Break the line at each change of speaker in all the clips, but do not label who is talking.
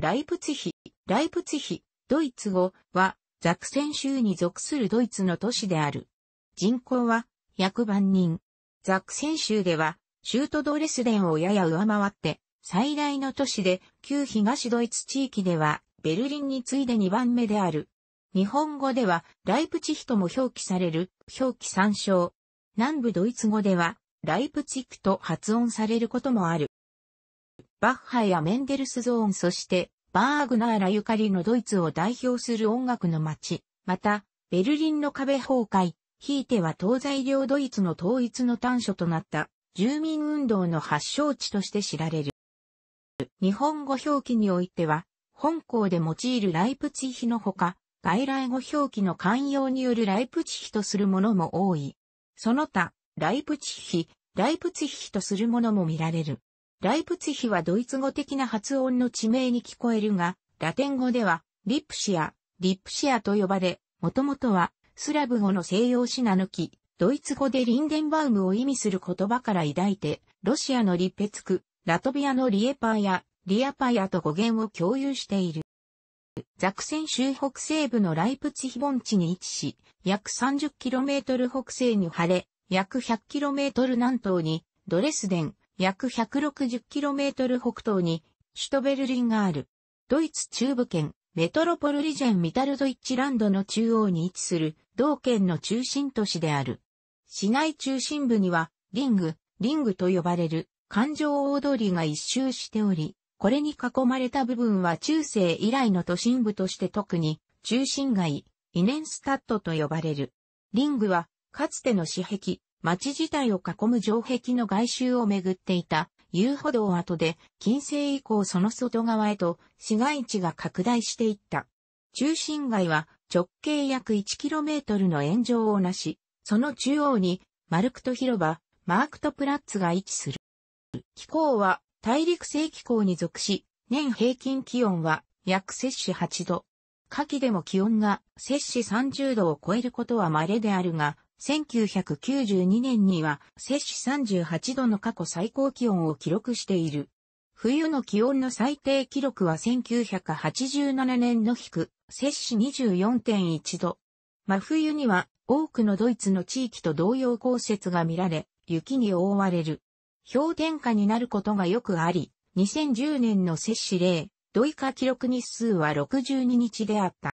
ライプツヒ、ライプツヒ、ドイツ語は、ザクセン州に属するドイツの都市である。人口は、100万人。ザクセン州では、州都ドレスデンをやや上回って、最大の都市で、旧東ドイツ地域では、ベルリンに次いで2番目である。日本語では、ライプチヒとも表記される、表記参照。南部ドイツ語では、ライプチクと発音されることもある。バッハやメンデルスゾーンそして、バーグナーらゆかりのドイツを代表する音楽の街、また、ベルリンの壁崩壊、ひいては東西両ドイツの統一の端緒となった住民運動の発祥地として知られる。日本語表記においては、本校で用いるライプツィヒのほか、外来語表記の慣用によるライプチヒとするものも多い。その他、ライプチヒ、ライプツィヒとするものも見られる。ライプツヒはドイツ語的な発音の地名に聞こえるが、ラテン語では、リプシア、リプシアと呼ばれ、もともとは、スラブ語の西洋詩な抜き、ドイツ語でリンデンバウムを意味する言葉から抱いて、ロシアのリペツク、ラトビアのリエパーや、リアパーやと語源を共有している。ザクセン州北西部のライプツヒ盆地に位置し、約 30km 北西に晴れ、約 100km 南東に、ドレスデン、約 160km 北東に、首都ベルリンがある。ドイツ中部圏、メトロポルリジェン・ミタルドイッチランドの中央に位置する、同県の中心都市である。市内中心部には、リング、リングと呼ばれる、環状大通りが一周しており、これに囲まれた部分は中世以来の都心部として特に、中心街、イネンスタットと呼ばれる。リングは、かつての市壁、町自体を囲む城壁の外周をめぐっていた遊歩道跡で、近世以降その外側へと市街地が拡大していった。中心街は直径約 1km の円状をなし、その中央にマルクト広場、マークトプラッツが位置する。気候は大陸性気候に属し、年平均気温は約摂氏8度。夏季でも気温が摂氏30度を超えることは稀であるが、1992年には摂氏38度の過去最高気温を記録している。冬の気温の最低記録は1987年の低、摂氏24.1度。真冬には多くのドイツの地域と同様降雪が見られ、雪に覆われる。氷点下になることがよくあり、2010年の摂氏例、土以下記録日数は62日であった。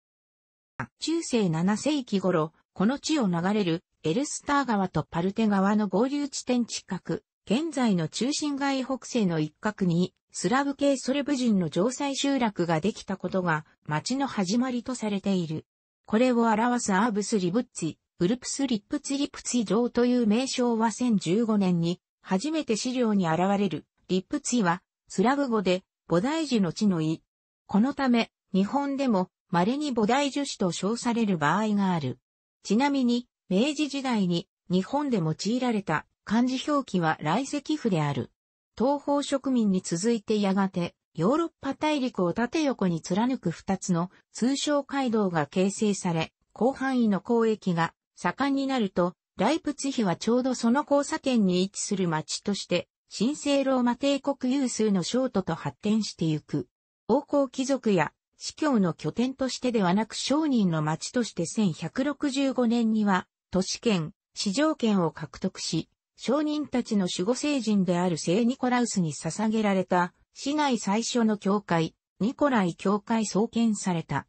中世7世紀頃、この地を流れるエルスター川とパルテ川の合流地点近く、現在の中心街北西の一角に、スラブ系ソレブ人の城塞集落ができたことが、町の始まりとされている。これを表すアーブスリブッツィ、ウルプスリップツィリプツィ城という名称は1015年に、初めて資料に現れる、リップツィは、スラブ語で、菩提樹の地の意。このため、日本でも、稀に菩提樹種と称される場合がある。ちなみに、明治時代に日本で用いられた漢字表記は来石符である。東方植民に続いてやがて、ヨーロッパ大陸を縦横に貫く二つの通商街道が形成され、広範囲の交易が盛んになると、ライプツヒはちょうどその交差点に位置する町として、神聖ローマ帝国有数の商都と発展してゆく。王侯貴族や司教の拠点としてではなく商人の町として1165年には、都市圏、市場権を獲得し、商人たちの守護聖人である聖ニコラウスに捧げられた、市内最初の教会、ニコライ教会創建された。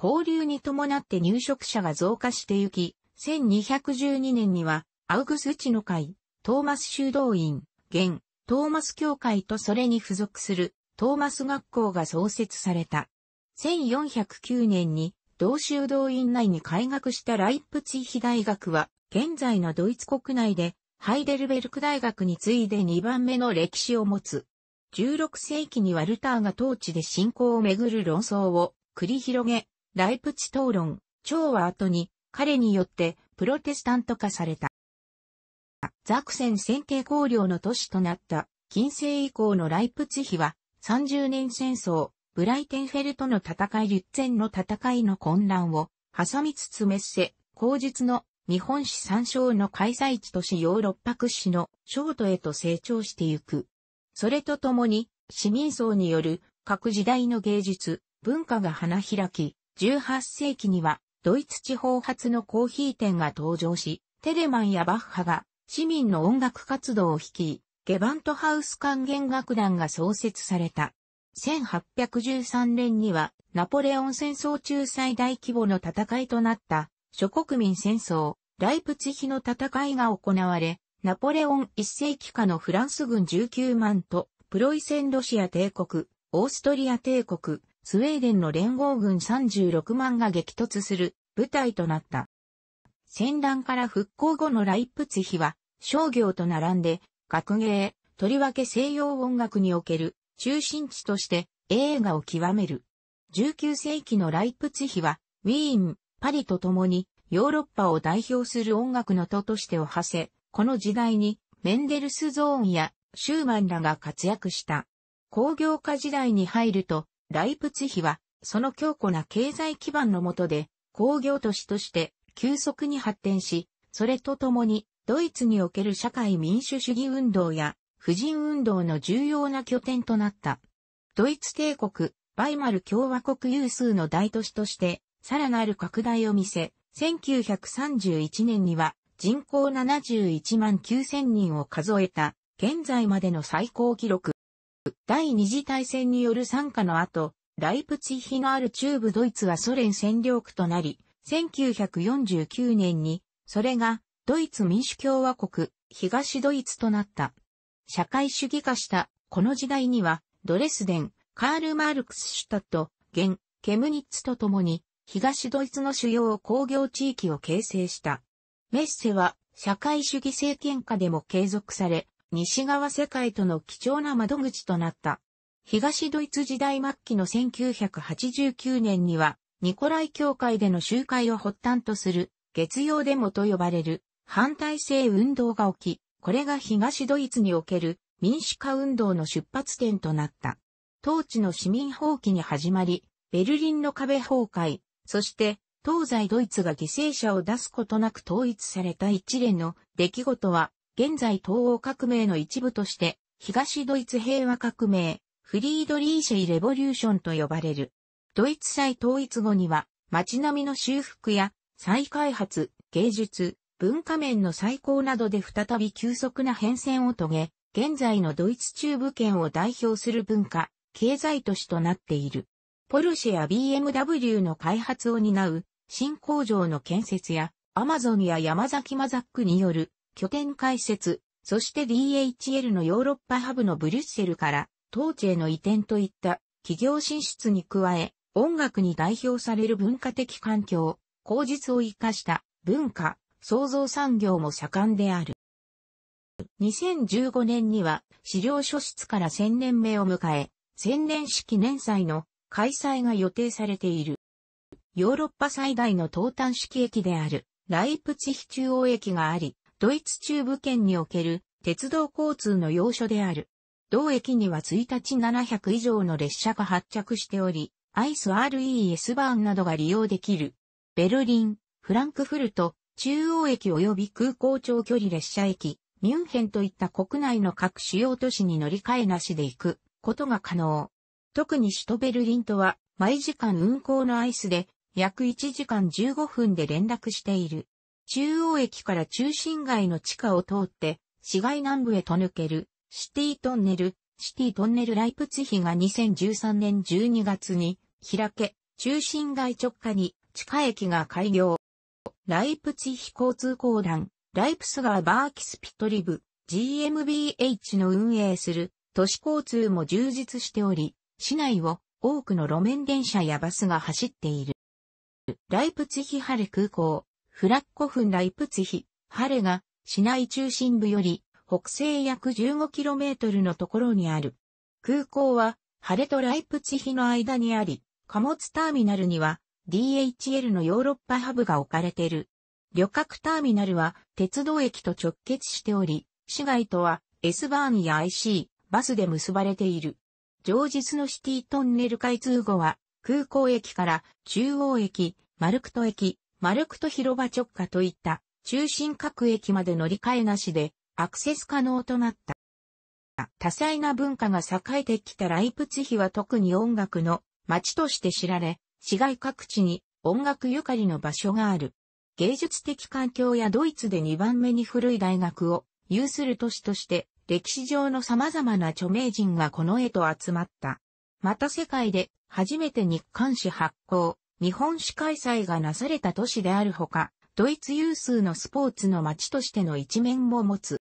交流に伴って入植者が増加してゆき、1212年には、アウグスチの会、トーマス修道院、現、トーマス教会とそれに付属する、トーマス学校が創設された。1409年に同州道院内に開学したライプツィヒ大学は、現在のドイツ国内で、ハイデルベルク大学に次いで2番目の歴史を持つ。16世紀にワルターが統治で信仰をめぐる論争を繰り広げ、ライプチ討論、調和後に彼によってプロテスタント化された。ザクセン選定公領の都市となった近世以降のライプツィヒは30年戦争、ブライテンフェルとの戦いユッツェンの戦いの混乱を挟みつつメッセ、後日の日本史参照の開催地としヨーロッパ屈指のショートへと成長してゆく。それとともに市民層による各時代の芸術、文化が花開き、18世紀にはドイツ地方発のコーヒー店が登場し、テレマンやバッハが市民の音楽活動を率い、ゲバントハウス管弦楽団が創設された。1813年にはナポレオン戦争中最大規模の戦いとなった諸国民戦争、ライプツヒの戦いが行われ、ナポレオン一世紀下のフランス軍19万と、プロイセンロシア帝国、オーストリア帝国、スウェーデンの連合軍36万が激突する舞台となった。戦乱から復興後のライプツヒは商業と並んで学芸、とりわけ西洋音楽における中心地として映画を極める。19世紀のライプツヒは、ウィーン、パリと共にヨーロッパを代表する音楽の都としてを馳せ、この時代にメンデルスゾーンやシューマンらが活躍した。工業化時代に入ると、ライプツヒは、その強固な経済基盤のもとで、工業都市として急速に発展し、それと共に、ドイツにおける社会民主主義運動や婦人運動の重要な拠点となった。ドイツ帝国、バイマル共和国有数の大都市として、さらなる拡大を見せ、1931年には人口71万9000人を数えた、現在までの最高記録。第二次大戦による参加の後、ライプツィヒのある中部ドイツはソ連占領区となり、1949年に、それがドイツ民主共和国、東ドイツとなった。社会主義化したこの時代には、ドレスデン、カール・マルクス・シュタット、ゲン、ケムニッツと共に、東ドイツの主要工業地域を形成した。メッセは、社会主義政権下でも継続され、西側世界との貴重な窓口となった。東ドイツ時代末期の1989年には、ニコライ教会での集会を発端とする、月曜デモと呼ばれる、反対性運動が起き、これが東ドイツにおける民主化運動の出発点となった。当地の市民放棄に始まり、ベルリンの壁崩壊、そして東西ドイツが犠牲者を出すことなく統一された一連の出来事は、現在東欧革命の一部として、東ドイツ平和革命、フリードリーシェイ・レボリューションと呼ばれる。ドイツ再統一後には、街並みの修復や再開発、芸術、文化面の再興などで再び急速な変遷を遂げ、現在のドイツ中部圏を代表する文化、経済都市となっている。ポルシェや BMW の開発を担う新工場の建設や、アマゾンや山崎マザックによる拠点開設、そして DHL のヨーロッパハブのブリュッセルから当地への移転といった企業進出に加え、音楽に代表される文化的環境、口実を生かした文化、創造産業も盛んである。2015年には資料書室から1000年目を迎え、千年式年祭の開催が予定されている。ヨーロッパ最大の東端式駅であるライプチヒ中央駅があり、ドイツ中部圏における鉄道交通の要所である。同駅には1日700以上の列車が発着しており、アイス RES バーンなどが利用できる。ベルリン、フランクフルト、中央駅及び空港長距離列車駅、ミュンヘンといった国内の各主要都市に乗り換えなしで行くことが可能。特に首都ベルリンとは毎時間運行のアイスで約1時間15分で連絡している。中央駅から中心街の地下を通って市街南部へと抜けるシティトンネル、シティトンネルライプツヒが2013年12月に開け、中心街直下に地下駅が開業。ライプツィヒ交通公団、ライプスガーバーキスピトリブ、GMBH の運営する都市交通も充実しており、市内を多くの路面電車やバスが走っている。ライプツィヒハレ空港、フラッコフンライプツィヒ、ハレが市内中心部より北西約 15km のところにある。空港はハレとライプツィヒの間にあり、貨物ターミナルには DHL のヨーロッパハブが置かれている。旅客ターミナルは鉄道駅と直結しており、市街とは S バーンや IC、バスで結ばれている。上日のシティトンネル開通後は、空港駅から中央駅、マルクト駅、マルクト広場直下といった中心各駅まで乗り換えなしでアクセス可能となった。多彩な文化が栄えてきたライプツヒは特に音楽の街として知られ、市街各地に音楽ゆかりの場所がある。芸術的環境やドイツで2番目に古い大学を有する都市として歴史上の様々な著名人がこの絵と集まった。また世界で初めて日刊誌発行、日本史開催がなされた都市であるほか、ドイツ有数のスポーツの街としての一面も持つ。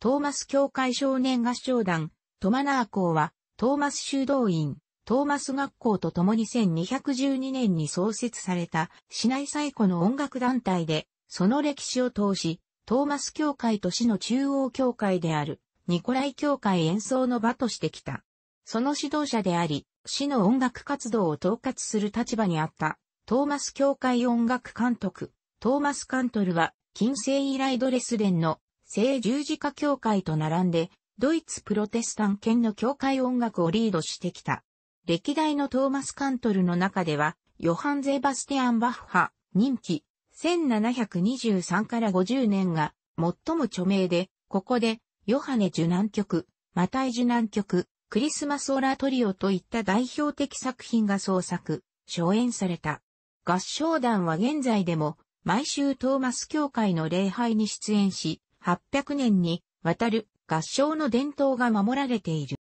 トーマス教会少年合唱団、トマナー校は、トーマス修道院、トーマス学校と共に1212年に創設された市内最古の音楽団体で、その歴史を通し、トーマス教会と市の中央教会であるニコライ教会演奏の場としてきた。その指導者であり、市の音楽活動を統括する立場にあったトーマス教会音楽監督、トーマス・カントルは、近世以来ドレスデンの聖十字架教会と並んで、ドイツプロテスタン圏の教会音楽をリードしてきた。歴代のトーマス・カントルの中では、ヨハン・ゼバスティアン・バッハ、任期、1723から50年が、最も著名で、ここで、ヨハネ受難曲、マタイ受難曲、クリスマスオラトリオといった代表的作品が創作、初演された。合唱団は現在でも、毎週トーマス教会の礼拝に出演し、800年にわたる合唱の伝統が守られている。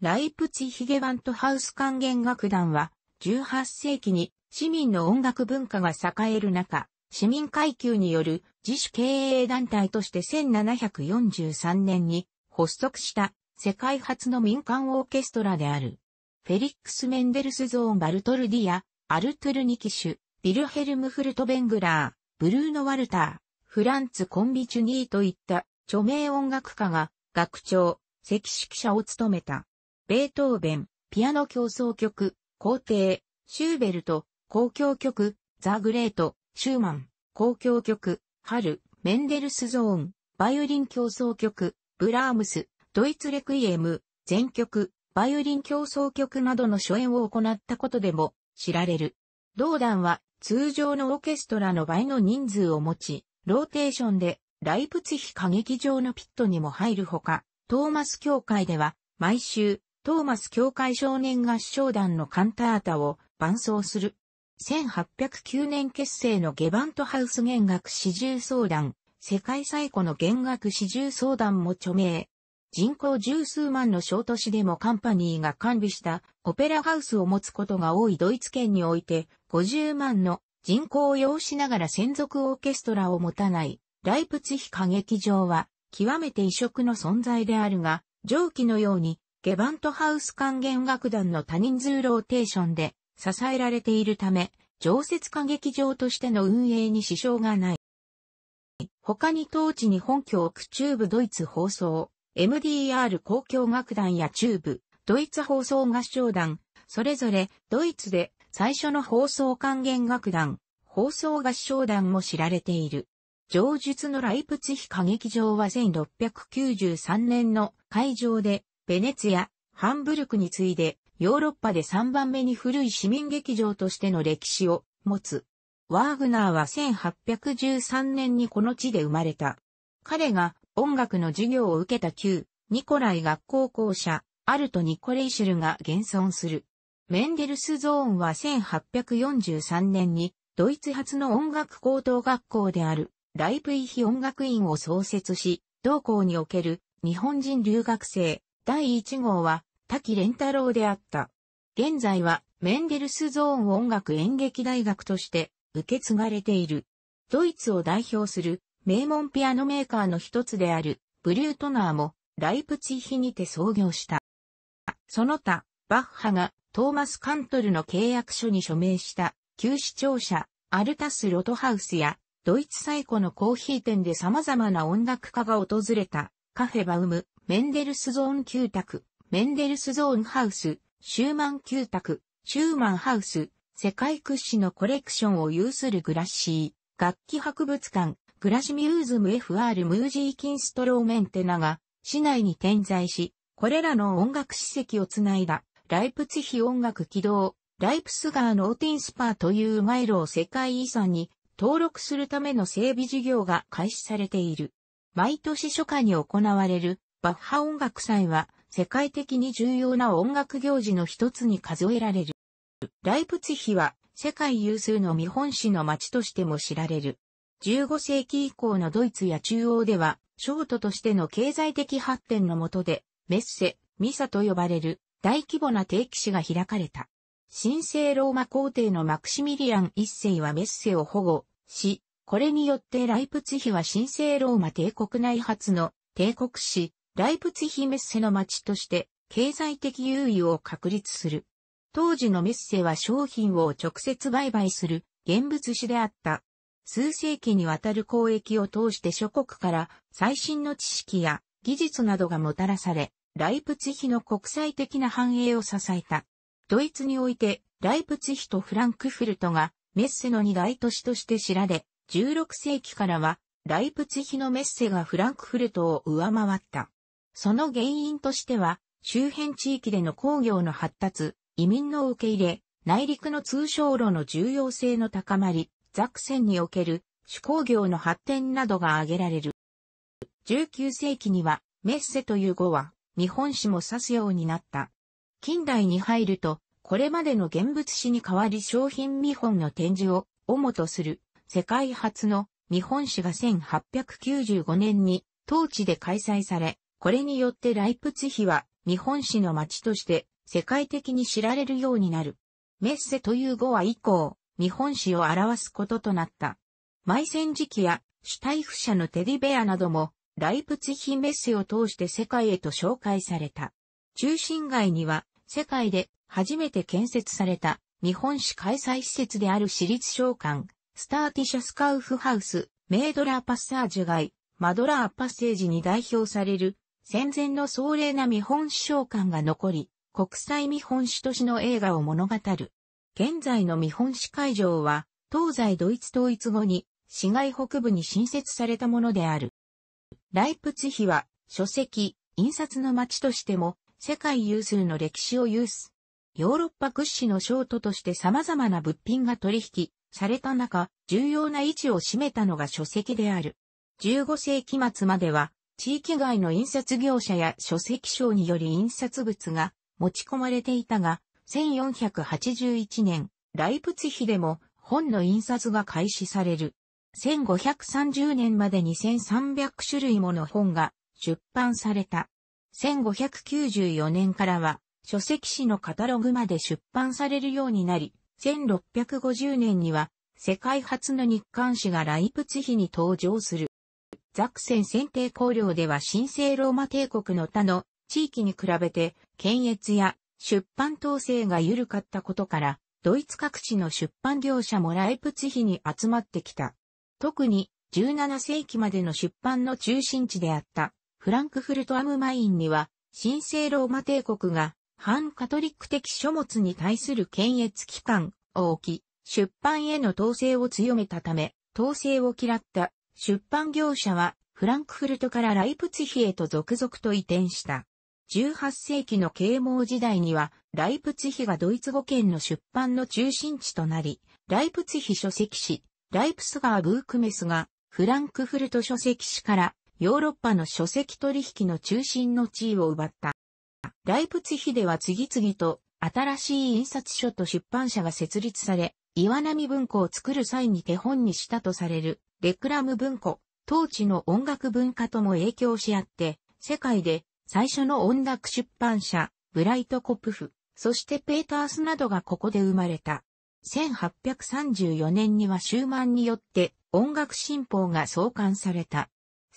ライプツィヒゲワントハウス管弦楽団は、18世紀に市民の音楽文化が栄える中、市民階級による自主経営団体として1743年に発足した世界初の民間オーケストラである。フェリックス・メンデルスゾーン・バルトルディア、アルトゥルニキシュ、ビルヘルム・フルトベングラー、ブルーノ・ワルター、フランツ・コンビチュニーといった著名音楽家が、学長、赤色者を務めた。ベートーベン、ピアノ競争曲、皇帝、シューベルト、交響曲、ザ・グレート、シューマン、交響曲、春、メンデルスゾーン、バイオリン競争曲、ブラームス、ドイツレクイエム、全曲、バイオリン競争曲などの初演を行ったことでも知られる。同団は通常のオーケストラの倍の人数を持ち、ローテーションでライプツヒ歌劇場のピットにも入るほか、トーマス教会では、毎週、トーマス教会少年合唱団のカンタータを伴奏する。1809年結成のゲバントハウス弦楽四重奏団、世界最古の弦楽四重奏団も著名。人口十数万の小都市でもカンパニーが完備したオペラハウスを持つことが多いドイツ圏において50万の人口を要しながら専属オーケストラを持たないライプツヒ歌劇場は極めて異色の存在であるが、上記のように、ゲバントハウス管弦楽団の多人数ローテーションで支えられているため、常設歌劇場としての運営に支障がない。他に当地に本拠を置く中部ドイツ放送、MDR 交響楽団や中部、ドイツ放送合唱団、それぞれドイツで最初の放送管弦楽団、放送合唱団も知られている。上述のライプツヒ歌劇場は1693年の会場で、ベネツやハンブルクに次いで、ヨーロッパで3番目に古い市民劇場としての歴史を持つ。ワーグナーは1813年にこの地で生まれた。彼が音楽の授業を受けた旧ニコライ学校校舎、アルト・ニコレイシュルが現存する。メンデルスゾーンは1843年にドイツ発の音楽高等学校であるライプイヒ音楽院を創設し、同校における日本人留学生第1号は滝蓮太郎であった。現在はメンデルスゾーン音楽演劇大学として受け継がれている。ドイツを代表する名門ピアノメーカーの一つであるブリュートナーもライプチヒにて創業した。その他、バッハがトーマス・カントルの契約書に署名した、旧市庁舎、アルタス・ロトハウスや、ドイツ最古のコーヒー店で様々な音楽家が訪れた、カフェバウム、メンデルスゾーン旧宅、メンデルスゾーンハウス、シューマン旧宅、シューマンハウス、世界屈指のコレクションを有するグラッシー、楽器博物館、グラシミューズム FR ムージーキンストローメンテナが、市内に点在し、これらの音楽史跡をつないだ、ライプツヒ音楽起動、ライプスガーのオーティンスパーというイ路を世界遺産に登録するための整備事業が開始されている。毎年初夏に行われるバッハ音楽祭は世界的に重要な音楽行事の一つに数えられる。ライプツヒは世界有数の見本市の街としても知られる。15世紀以降のドイツや中央では、ショートとしての経済的発展のもとで、メッセ、ミサと呼ばれる大規模な定期史が開かれた。神聖ローマ皇帝のマクシミリアン一世はメッセを保護し、これによってライプツヒは神聖ローマ帝国内初の帝国史、ライプツヒメッセの町として経済的優位を確立する。当時のメッセは商品を直接売買する現物史であった。数世紀にわたる交易を通して諸国から最新の知識や技術などがもたらされ、ライプツヒの国際的な繁栄を支えた。ドイツにおいて、ライプツヒとフランクフルトがメッセの二大都市として知られ、16世紀からは、ライプツヒのメッセがフランクフルトを上回った。その原因としては、周辺地域での工業の発達、移民の受け入れ、内陸の通商路の重要性の高まり、ザクセンにおける手工業の発展などが挙げられる。19世紀には、メッセという語は、日本史も指すようになった。近代に入ると、これまでの現物史に代わり商品見本の展示を主とする世界初の見本誌が1895年に当地で開催され、これによってライプツヒは日本史の街として世界的に知られるようになる。メッセという語は以降、日本史を表すこととなった。埋戦時期や主体不者のテディベアなども、ライプツヒメッセを通して世界へと紹介された。中心街には世界で初めて建設された日本史開催施設である私立商館、スターティシャスカウフハウス、メイドラーパッサージュ街、マドラーパッセージに代表される戦前の壮麗な見本史商館が残り、国際見本史都市の映画を物語る。現在の見本史会場は、東西ドイツ統一後に、市街北部に新設されたものである。ライプツヒは、書籍、印刷の街としても、世界有数の歴史を有す。ヨーロッパ屈指の商都として様々な物品が取引された中、重要な位置を占めたのが書籍である。15世紀末までは、地域外の印刷業者や書籍商により印刷物が持ち込まれていたが、1481年、ライプツヒでも本の印刷が開始される。1530年までに1300種類もの本が出版された。1594年からは、書籍誌のカタログまで出版されるようになり、1650年には、世界初の日刊誌がライプツヒに登場する。ザクセン選定公領では神聖ローマ帝国の他の地域に比べて、検閲や出版統制が緩かったことから、ドイツ各地の出版業者もライプツヒに集まってきた。特に17世紀までの出版の中心地であったフランクフルトアムマインには、神聖ローマ帝国が、反カトリック的書物に対する検閲機関を置き、出版への統制を強めたため、統制を嫌った出版業者は、フランクフルトからライプツヒへと続々と移転した。18世紀の啓蒙時代には、ライプツヒがドイツ語圏の出版の中心地となり、ライプツヒ書籍誌、ライプスガー・ブークメスが、フランクフルト書籍誌からヨーロッパの書籍取引の中心の地位を奪った。ライプツヒでは次々と新しい印刷所と出版社が設立され、岩波文庫を作る際に手本にしたとされるレクラム文庫、当地の音楽文化とも影響し合って、世界で最初の音楽出版社、ブライトコプフ、そしてペータースなどがここで生まれた。1834年にはシューマンによって音楽新報が創刊された。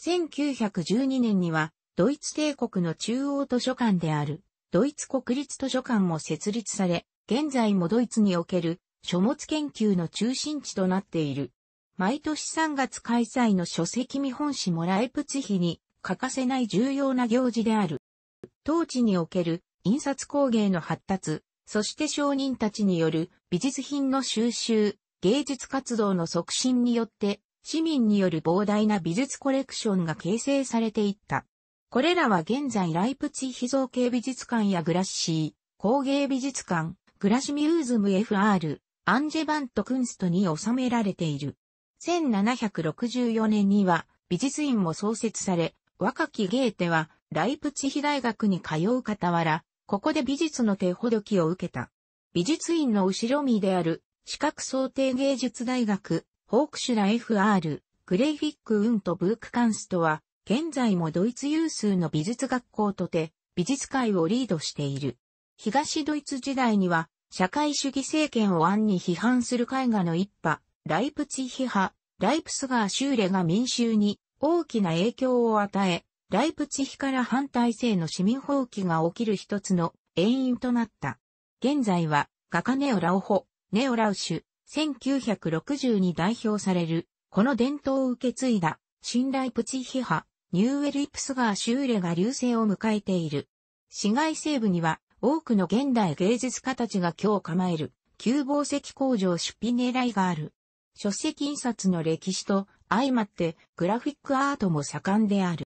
1912年には、ドイツ帝国の中央図書館である、ドイツ国立図書館も設立され、現在もドイツにおける書物研究の中心地となっている。毎年3月開催の書籍見本誌もライプツヒに欠かせない重要な行事である。当地における印刷工芸の発達、そして商人たちによる美術品の収集、芸術活動の促進によって市民による膨大な美術コレクションが形成されていった。これらは現在ライプツィヒ造形美術館やグラッシー、工芸美術館、グラシミューズム FR、アンジェバントクンストに収められている。1764年には美術院も創設され、若きゲーテはライプツィヒ大学に通う傍ら、ここで美術の手ほどきを受けた。美術院の後ろ身である視覚想定芸術大学ホークシュラ FR、グレイフィック・ウント・ブーク・カンストは、現在もドイツ有数の美術学校とて、美術界をリードしている。東ドイツ時代には、社会主義政権を暗に批判する絵画の一派、ライプツィヒ派、ライプスガー・シューレが民衆に大きな影響を与え、ライプツィヒから反体制の市民放棄が起きる一つの遠因となった。現在は、画家ネオラオホ、ネオラウシュ、1960に代表される、この伝統を受け継いだ、ライプチヒハ、ニューエルイプスガーシューレが流星を迎えている。市街西部には、多くの現代芸術家たちが今日構える、旧宝石工場出費狙いがある。書籍印刷の歴史と相まってグラフィックアートも盛んである。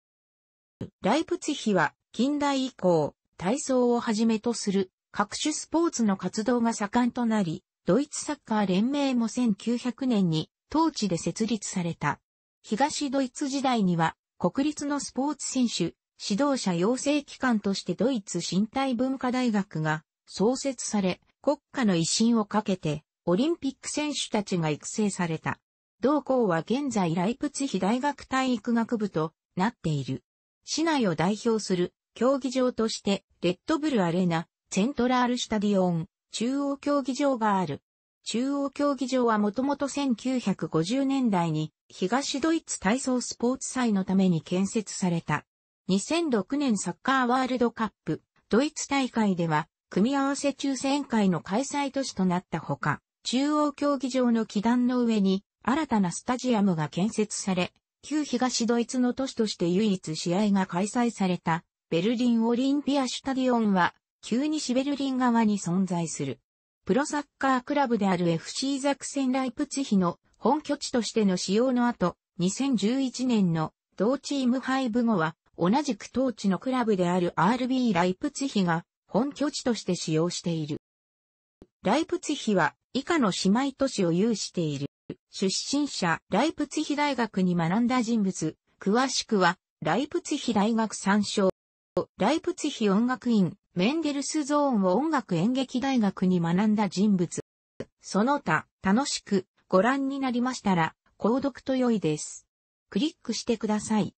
ライプツヒは近代以降、体操をはじめとする各種スポーツの活動が盛んとなり、ドイツサッカー連盟も1900年に当地で設立された。東ドイツ時代には国立のスポーツ選手、指導者養成機関としてドイツ身体文化大学が創設され、国家の威信をかけてオリンピック選手たちが育成された。同校は現在ライプツヒ大学体育学部となっている。市内を代表する競技場としてレッドブルアレナ、セントラールスタディオン、中央競技場がある。中央競技場はもともと1950年代に東ドイツ体操スポーツ祭のために建設された。2006年サッカーワールドカップドイツ大会では組み合わせ抽選会の開催都市となったほか、中央競技場の基壇の上に新たなスタジアムが建設され、旧東ドイツの都市として唯一試合が開催されたベルリンオリンピアシュタディオンは旧西ベルリン側に存在する。プロサッカークラブである FC ザクセンライプツヒの本拠地としての使用の後、2011年の同チーム廃部後は、同じく当地のクラブである RB ライプツヒが本拠地として使用している。ライプツヒは以下の姉妹都市を有している。出身者、ライプツヒ大学に学んだ人物、詳しくは、ライプツヒ大学参照。ライプツヒ音楽院、メンデルスゾーンを音楽演劇大学に学んだ人物。その他、楽しくご覧になりましたら、購読と良いです。クリックしてください。